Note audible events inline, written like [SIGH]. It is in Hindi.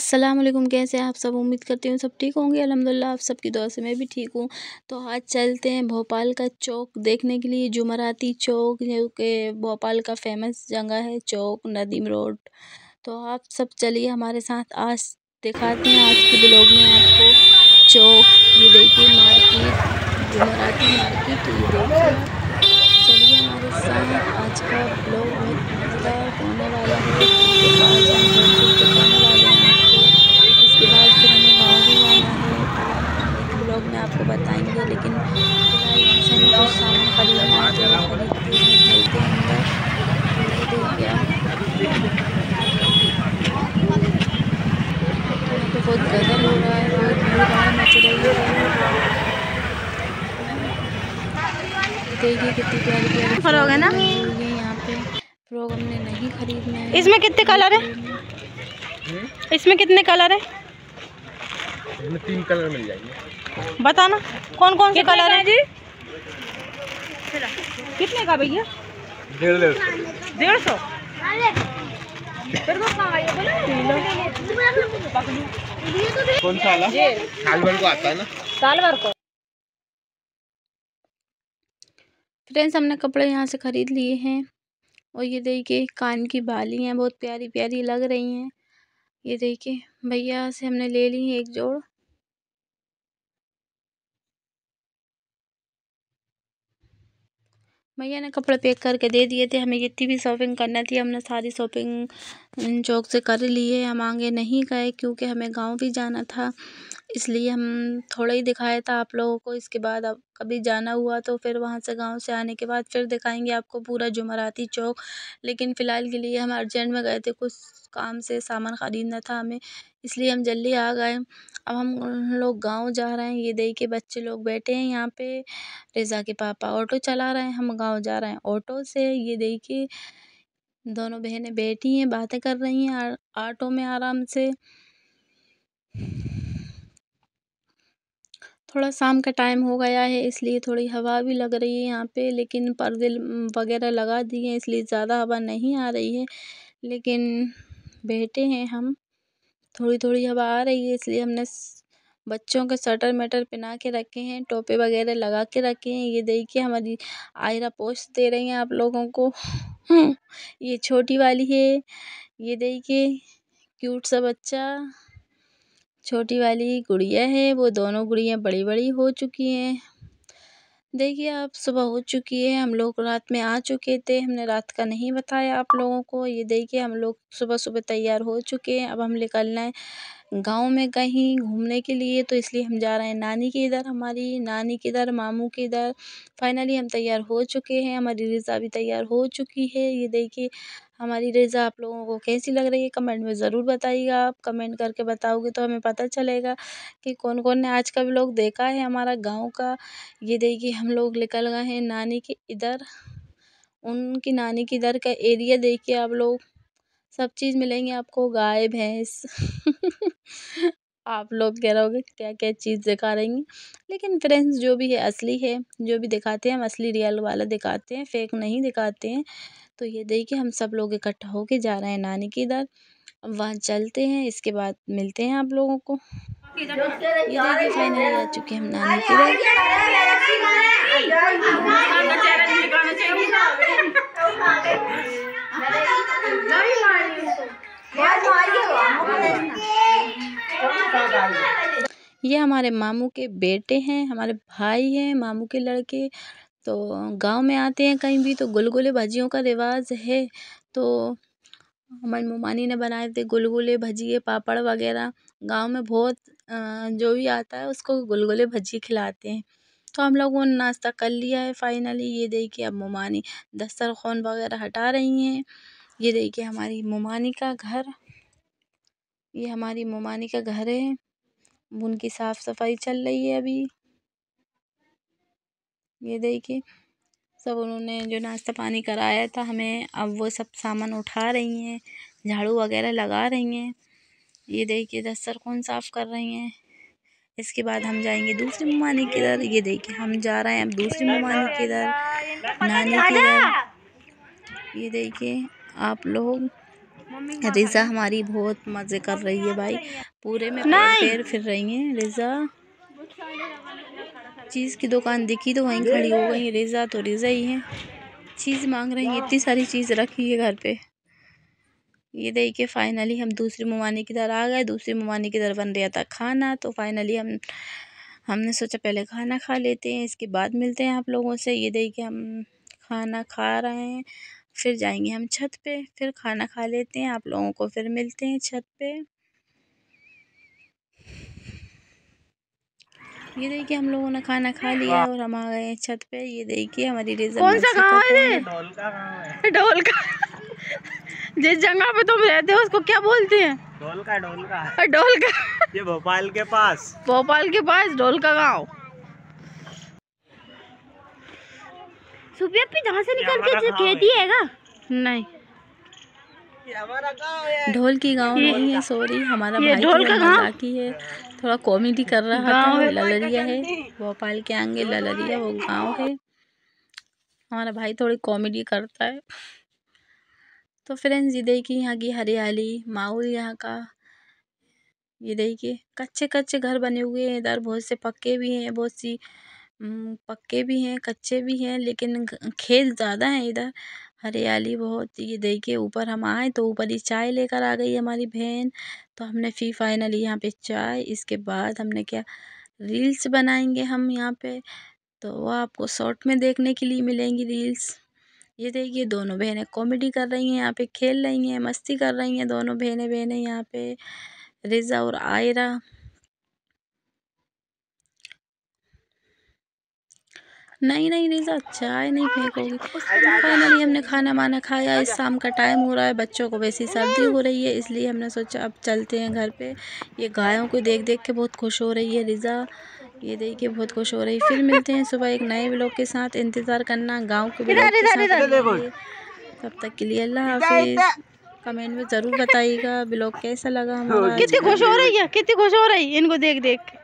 असलम कैसे हैं आप सब उम्मीद करती हूँ सब ठीक होंगे अलहमदिल्ला आप सबकी दुआ से मैं भी ठीक हूँ तो आज चलते हैं भोपाल का चौक देखने के लिए जुमराती चौक जो कि भोपाल का फेमस जगह है चौक नदीम रोड तो आप सब चलिए हमारे साथ आज दिखाते हैं आज के ब्लॉग में आपको चौक ये देखिए मार्केट जुमराती मार्केट ये देखिए चलिए हमारे साथ आज का ब्लॉग में होने वाला देखिए कितनी प्यारी प्यारी फ्रॉक है ना ये यहाँ पे फ्रॉक हमने नहीं खरीदना है इसमें कितने कलर है हम्म? इसमें कितने कलर है इसमें तीन कलर मिल जाएंगे बताना कौन कौन से कलर है जी कितने का भैया डेढ़ सौ डेढ़ सौ तो कौन सा सालवर को आता है ना सालवर को फ्रेंड्स हमने कपड़े यहाँ से ख़रीद लिए हैं और ये देखिए कान की बाली हैं बहुत प्यारी प्यारी लग रही हैं ये देखिए भैया से हमने ले ली एक जोड़ भैया ने कपड़े पैक करके दे दिए थे हमें जितनी भी शॉपिंग करना थी हमने सारी शॉपिंग चौक से कर ली है हम आगे नहीं गए क्योंकि हमें गांव भी जाना था इसलिए हम थोड़ा ही दिखाया था आप लोगों को इसके बाद अब कभी जाना हुआ तो फिर वहाँ से गाँव से आने के बाद फिर दिखाएंगे आपको पूरा जुमराती चौक लेकिन फ़िलहाल के लिए हम अर्जेंट में गए थे कुछ काम से सामान ख़रीदना था हमें इसलिए हम जल्दी आ गए अब हम लोग गाँव जा रहे हैं ये के बच्चे लोग बैठे हैं यहाँ पे रिज़ा के पापा ऑटो चला रहे हैं हम गाँव जा रहे हैं ऑटो से ये के दोनों बहनें बैठी हैं बातें कर रही हैं ऑटो में आराम से थोड़ा शाम का टाइम हो गया है इसलिए थोड़ी हवा भी लग रही है यहाँ पे लेकिन पर्दे वगैरह लगा दिए हैं इसलिए ज़्यादा हवा नहीं आ रही है लेकिन बैठे हैं हम थोड़ी थोड़ी हवा आ रही है इसलिए हमने बच्चों के स्वेटर मेटर पहना के रखे हैं टोपे वगैरह लगा के रखे हैं ये देखिए हमारी आयरा पोस्ट दे रही हैं आप लोगों को हम्म, ये छोटी वाली है ये देखिए क्यूट सा बच्चा छोटी वाली गुड़िया है वो दोनों गुड़िया बड़ी बड़ी हो चुकी हैं देखिए आप सुबह हो चुकी है हम लोग रात में आ चुके थे हमने रात का नहीं बताया आप लोगों को ये देखिए हम लोग सुबह सुबह तैयार हो चुके हैं अब हम निकलना है गांव में कहीं घूमने के लिए तो इसलिए हम जा रहे हैं नानी के इधर हमारी नानी के इधर मामू के इधर फाइनली हम तैयार हो चुके हैं हमारी रिज़ा भी तैयार हो चुकी है ये देखिए हमारी रेजा आप लोगों को कैसी लग रही है कमेंट में ज़रूर बताइएगा आप कमेंट करके बताओगे तो हमें पता चलेगा कि कौन कौन ने आज का व्लॉग देखा है हमारा गाँव का ये देखिए हम लोग निकल गए हैं नानी के इधर उनकी नानी की इधर का एरिया देखिए आप लोग सब चीज़ मिलेंगे आपको गाय भैंस [LAUGHS] आप लोग कह रहे होगे क्या क्या चीज़ दिखा रही हैं लेकिन फ्रेंड्स जो भी है असली है जो भी दिखाते हैं हम असली रियल वाला दिखाते हैं फेक नहीं दिखाते हैं तो ये देखिए हम सब लोग इकट्ठा होके जा रहे हैं नानी की इधर वहाँ चलते हैं इसके बाद मिलते हैं आप लोगों को ये फाइनली आ चुके हम नानी की इधर ये हमारे मामू के बेटे हैं हमारे भाई हैं मामू के लड़के तो गाँव में आते हैं कहीं भी तो गुलगुले भजियों का रिवाज है तो हमारी मोमानी ने बनाए थे गुलगुले भजिए पापड़ वगैरह गाँव में बहुत जो भी आता है उसको गुलगुले भजिए खिलाते हैं तो हम लोगों ने नाश्ता कर लिया है फ़ाइनली ये देखिए अब मोमानी दस्तरखान वगैरह हटा रही हैं ये देखिए हमारी मोमानी का घर ये हमारी मोमानी का घर है उनकी साफ सफाई चल रही है अभी ये देखिए सब उन्होंने जो नाश्ता पानी कराया था हमें अब वो सब सामान उठा रही हैं झाड़ू वगैरह लगा रही हैं ये देखिए दस्तर कौन साफ़ कर रही हैं इसके बाद हम जाएंगे दूसरे मानी के इधर ये देखिए हम जा रहे हैं अब दूसरे मानी के इधर नानी की इधर ये देखिए आप लोग रिज़ा हमारी बहुत मज़े कर रही है भाई पूरे में पैर फिर रही हैं रिज़ा चीज़ की दुकान दिखी तो वहीं खड़ी हो गई रिज़ा तो रिज़ा ही है चीज़ मांग रही है इतनी सारी चीज़ रखी है घर पे ये देखिए फ़ाइनली हम दूसरे ममानी की तरह आ गए दूसरे ममानी की तरह बन रहा था खाना तो फ़ाइनली हम हमने सोचा पहले खाना खा लेते हैं इसके बाद मिलते हैं आप लोगों से ये देखिए हम खाना खा रहे हैं फिर जाएंगे हम छत पे फिर खाना खा लेते हैं आप लोगों को फिर मिलते हैं छत पे ये देखिए हम लोगों ने खाना खा लिया और हम आ गए हैं छत पे ये देखिए हमारी रिजर्व कौन सा गाँव है [LAUGHS] ढोल का जिस जगह पे तुम रहते हो उसको क्या बोलते हैं ढोल का ढोल का ढोल का ये भोपाल के पास भोपाल के पास ढोल का गाँव सुबह पे जहाँ से निकल के खेती है नहीं ढोल की गाँव नहीं है सॉरी हमारा भाई ढोल का गाँव की है थोड़ा कॉमेडी कर रहा था ललरिया है भोपाल के आगे तो ललरिया वो गांव है हमारा भाई थोड़ी कॉमेडी करता है तो फ्रेंड्स ये देखिए यहाँ की हरियाली माहौल यहाँ का ये देखिए कच्चे कच्चे घर बने हुए हैं इधर बहुत से पक्के भी हैं बहुत सी पक्के भी हैं कच्चे भी हैं लेकिन खेत ज़्यादा हैं इधर हरियाली बहुत ये देखिए ऊपर हम आए तो ऊपर ही चाय लेकर आ गई हमारी बहन तो हमने फिर फाइनली यहाँ पे चाय इसके बाद हमने क्या रील्स बनाएंगे हम यहाँ पे तो वो आपको शॉर्ट में देखने के लिए मिलेंगी रील्स ये देखिए दोनों बहनें कॉमेडी कर रही हैं यहाँ पे खेल रही हैं मस्ती कर रही हैं दोनों बहनें बहनें यहाँ पे रिज़ा और आयरा नहीं नहीं नहीं चाय नहीं हाँ, फेंकोगी फाइनली हमने खाना वाना खाया इस शाम का टाइम हो रहा है बच्चों को वैसी हम्म। सर्दी हो रही है इसलिए हमने सोचा अब चलते हैं घर पे ये गायों को देख देख के बहुत खुश हो रही है रिज़ा ये देखिए बहुत खुश हो रही है फिर मिलते हैं सुबह एक नए ब्लॉग के साथ इंतज़ार करना गाँव के तब तक के लिए अल्लाह हाफिज़ कमेंट में ज़रूर बताइएगा ब्लॉग कैसा लगा हमारा कितनी खुश हो रही है कितनी खुश हो रही है इनको देख देख के